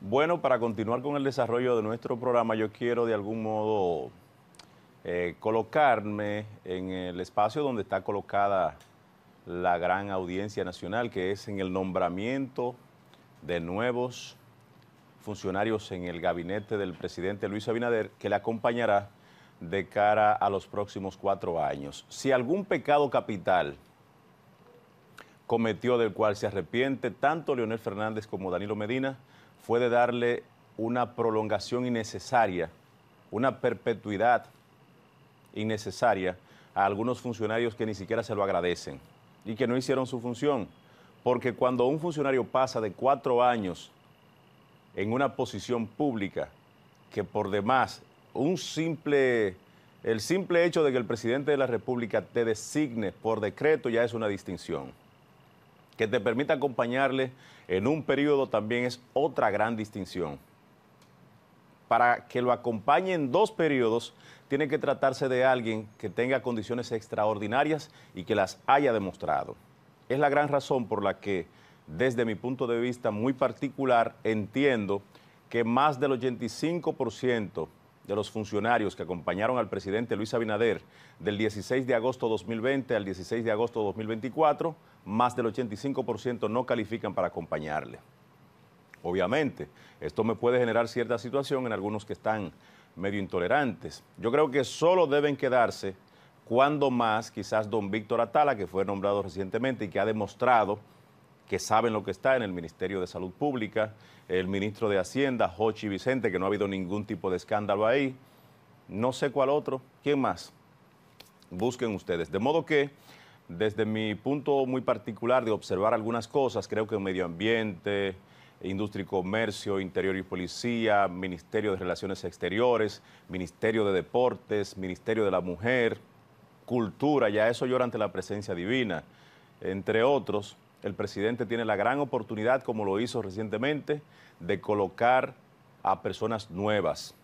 Bueno, para continuar con el desarrollo de nuestro programa, yo quiero de algún modo eh, colocarme en el espacio donde está colocada la gran audiencia nacional, que es en el nombramiento de nuevos funcionarios en el gabinete del presidente Luis Abinader, que le acompañará de cara a los próximos cuatro años. Si algún pecado capital cometió del cual se arrepiente tanto Leonel Fernández como Danilo Medina, fue de darle una prolongación innecesaria, una perpetuidad innecesaria a algunos funcionarios que ni siquiera se lo agradecen y que no hicieron su función. Porque cuando un funcionario pasa de cuatro años en una posición pública, que por demás, un simple, el simple hecho de que el presidente de la República te designe por decreto ya es una distinción que te permita acompañarle en un periodo también es otra gran distinción. Para que lo acompañe en dos periodos, tiene que tratarse de alguien que tenga condiciones extraordinarias y que las haya demostrado. Es la gran razón por la que, desde mi punto de vista muy particular, entiendo que más del 85% de los funcionarios que acompañaron al presidente Luis Abinader del 16 de agosto 2020 al 16 de agosto 2024, más del 85% no califican para acompañarle. Obviamente, esto me puede generar cierta situación en algunos que están medio intolerantes. Yo creo que solo deben quedarse cuando más quizás don Víctor Atala, que fue nombrado recientemente y que ha demostrado que saben lo que está en el Ministerio de Salud Pública, el ministro de Hacienda, Jochi Vicente, que no ha habido ningún tipo de escándalo ahí, no sé cuál otro, ¿quién más? Busquen ustedes. De modo que, desde mi punto muy particular de observar algunas cosas, creo que medio ambiente, Industria y Comercio, Interior y Policía, Ministerio de Relaciones Exteriores, Ministerio de Deportes, Ministerio de la Mujer, Cultura, ya eso llora ante la presencia divina, entre otros, el presidente tiene la gran oportunidad, como lo hizo recientemente, de colocar a personas nuevas.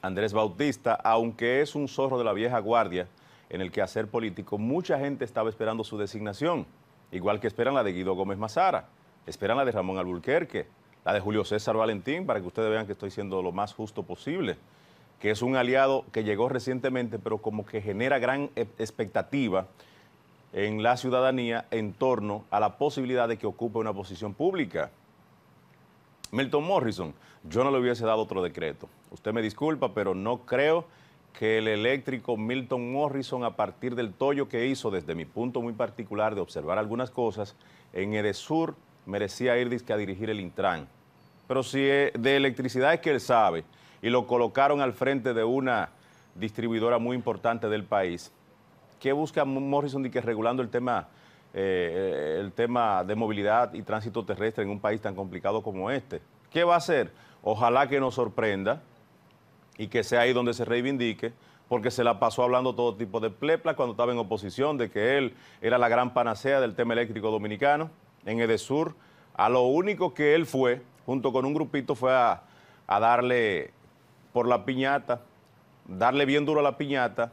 Andrés Bautista, aunque es un zorro de la vieja guardia en el que hacer político, mucha gente estaba esperando su designación, igual que esperan la de Guido Gómez Mazara, esperan la de Ramón Alburquerque, la de Julio César Valentín, para que ustedes vean que estoy siendo lo más justo posible, que es un aliado que llegó recientemente, pero como que genera gran e-, expectativa en la ciudadanía en torno a la posibilidad de que ocupe una posición pública. Milton Morrison, yo no le hubiese dado otro decreto. Usted me disculpa, pero no creo que el eléctrico Milton Morrison, a partir del tollo que hizo desde mi punto muy particular de observar algunas cosas, en Edesur merecía ir a dirigir el Intran. Pero si eh, de electricidad es que él sabe, y lo colocaron al frente de una distribuidora muy importante del país, ¿Qué busca Morrison de que regulando el tema, eh, el tema de movilidad y tránsito terrestre en un país tan complicado como este? ¿Qué va a hacer? Ojalá que nos sorprenda y que sea ahí donde se reivindique, porque se la pasó hablando todo tipo de plepla cuando estaba en oposición de que él era la gran panacea del tema eléctrico dominicano en Edesur. A lo único que él fue, junto con un grupito, fue a, a darle por la piñata, darle bien duro a la piñata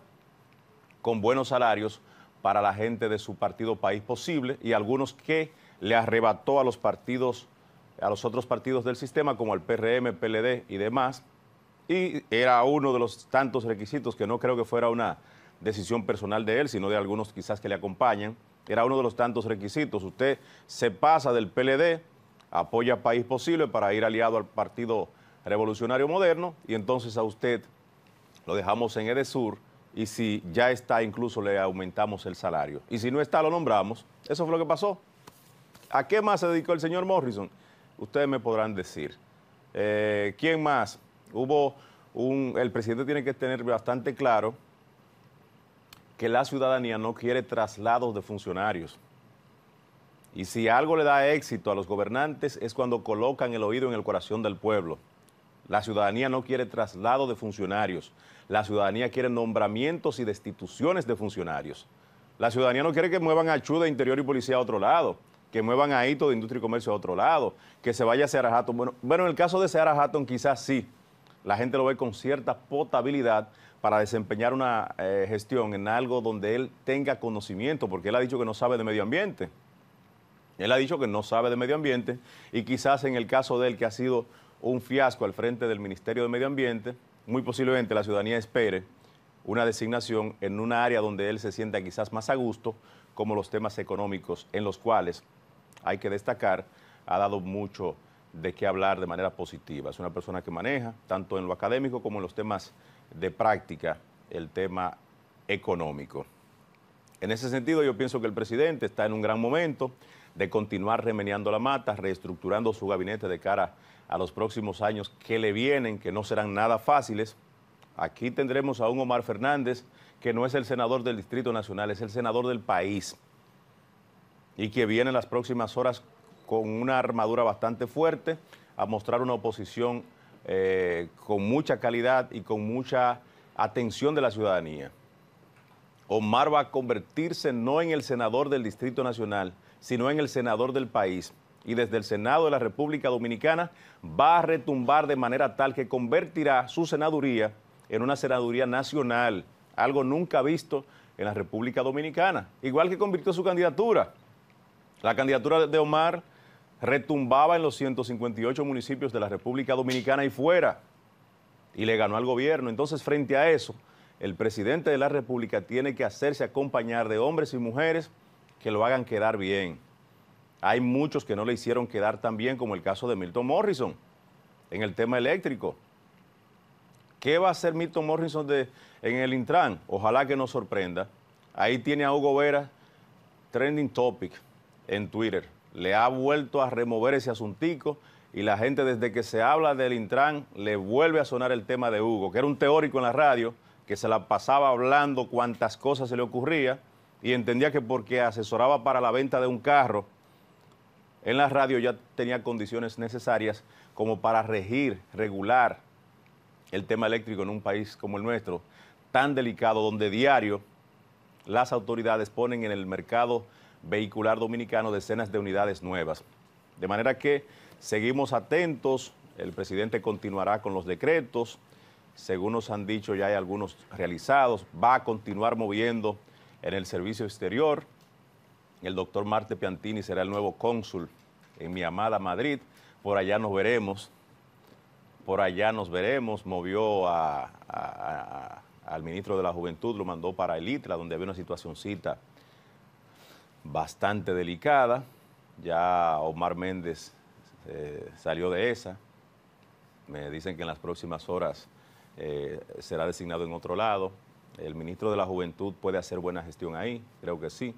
con buenos salarios para la gente de su partido país posible y algunos que le arrebató a los partidos, a los otros partidos del sistema como el PRM, PLD y demás. Y era uno de los tantos requisitos que no creo que fuera una decisión personal de él, sino de algunos quizás que le acompañan. Era uno de los tantos requisitos. Usted se pasa del PLD, apoya País Posible para ir aliado al Partido Revolucionario Moderno y entonces a usted lo dejamos en EDESUR y si ya está, incluso le aumentamos el salario. Y si no está, lo nombramos. Eso fue lo que pasó. ¿A qué más se dedicó el señor Morrison? Ustedes me podrán decir. Eh, ¿Quién más? Hubo un... El presidente tiene que tener bastante claro que la ciudadanía no quiere traslados de funcionarios. Y si algo le da éxito a los gobernantes es cuando colocan el oído en el corazón del pueblo. La ciudadanía no quiere traslado de funcionarios. La ciudadanía quiere nombramientos y destituciones de funcionarios. La ciudadanía no quiere que muevan a Chuda Interior y Policía a otro lado, que muevan a Hito de Industria y Comercio a otro lado, que se vaya a Seara Hatton. Bueno, en el caso de Seara Hatton quizás sí. La gente lo ve con cierta potabilidad para desempeñar una eh, gestión en algo donde él tenga conocimiento, porque él ha dicho que no sabe de medio ambiente. Él ha dicho que no sabe de medio ambiente y quizás en el caso de él, que ha sido un fiasco al frente del Ministerio de Medio Ambiente, muy posiblemente la ciudadanía espere una designación en una área donde él se sienta quizás más a gusto, como los temas económicos, en los cuales, hay que destacar, ha dado mucho de qué hablar de manera positiva. Es una persona que maneja, tanto en lo académico como en los temas de práctica, el tema económico. En ese sentido, yo pienso que el presidente está en un gran momento de continuar remeneando la mata, reestructurando su gabinete de cara a a los próximos años que le vienen, que no serán nada fáciles. Aquí tendremos a un Omar Fernández, que no es el senador del Distrito Nacional, es el senador del país, y que viene en las próximas horas con una armadura bastante fuerte a mostrar una oposición eh, con mucha calidad y con mucha atención de la ciudadanía. Omar va a convertirse no en el senador del Distrito Nacional, sino en el senador del país y desde el Senado de la República Dominicana va a retumbar de manera tal que convertirá su senaduría en una senaduría nacional, algo nunca visto en la República Dominicana, igual que convirtió su candidatura. La candidatura de Omar retumbaba en los 158 municipios de la República Dominicana y fuera, y le ganó al gobierno. Entonces, frente a eso, el presidente de la República tiene que hacerse acompañar de hombres y mujeres que lo hagan quedar bien. Hay muchos que no le hicieron quedar tan bien, como el caso de Milton Morrison en el tema eléctrico. ¿Qué va a hacer Milton Morrison en el Intran? Ojalá que nos sorprenda. Ahí tiene a Hugo Vera, trending topic en Twitter. Le ha vuelto a remover ese asuntico y la gente desde que se habla del Intran le vuelve a sonar el tema de Hugo, que era un teórico en la radio, que se la pasaba hablando cuantas cosas se le ocurría y entendía que porque asesoraba para la venta de un carro en la radio ya tenía condiciones necesarias como para regir, regular el tema eléctrico en un país como el nuestro, tan delicado, donde diario las autoridades ponen en el mercado vehicular dominicano decenas de unidades nuevas. De manera que seguimos atentos, el presidente continuará con los decretos, según nos han dicho ya hay algunos realizados, va a continuar moviendo en el servicio exterior, el doctor Marte Piantini será el nuevo cónsul en mi amada Madrid. Por allá nos veremos. Por allá nos veremos. Movió al ministro de la Juventud, lo mandó para el ITRA, donde había una situacioncita bastante delicada. Ya Omar Méndez eh, salió de esa. Me dicen que en las próximas horas eh, será designado en otro lado. El ministro de la Juventud puede hacer buena gestión ahí, creo que sí.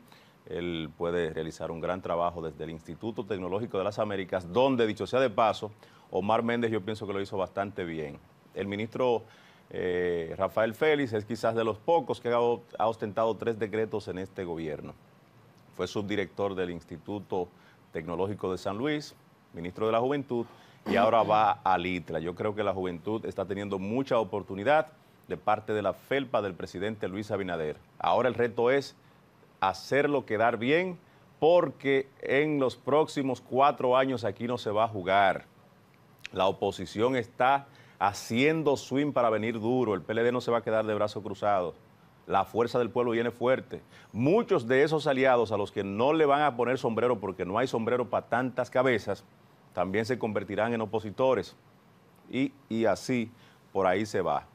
Él puede realizar un gran trabajo desde el Instituto Tecnológico de las Américas, donde, dicho sea de paso, Omar Méndez yo pienso que lo hizo bastante bien. El ministro eh, Rafael Félix es quizás de los pocos que ha ostentado tres decretos en este gobierno. Fue subdirector del Instituto Tecnológico de San Luis, ministro de la Juventud, y ahora va al Litra. Yo creo que la juventud está teniendo mucha oportunidad de parte de la felpa del presidente Luis Abinader. Ahora el reto es hacerlo quedar bien, porque en los próximos cuatro años aquí no se va a jugar. La oposición está haciendo swing para venir duro, el PLD no se va a quedar de brazos cruzados. La fuerza del pueblo viene fuerte. Muchos de esos aliados a los que no le van a poner sombrero porque no hay sombrero para tantas cabezas, también se convertirán en opositores. Y, y así por ahí se va.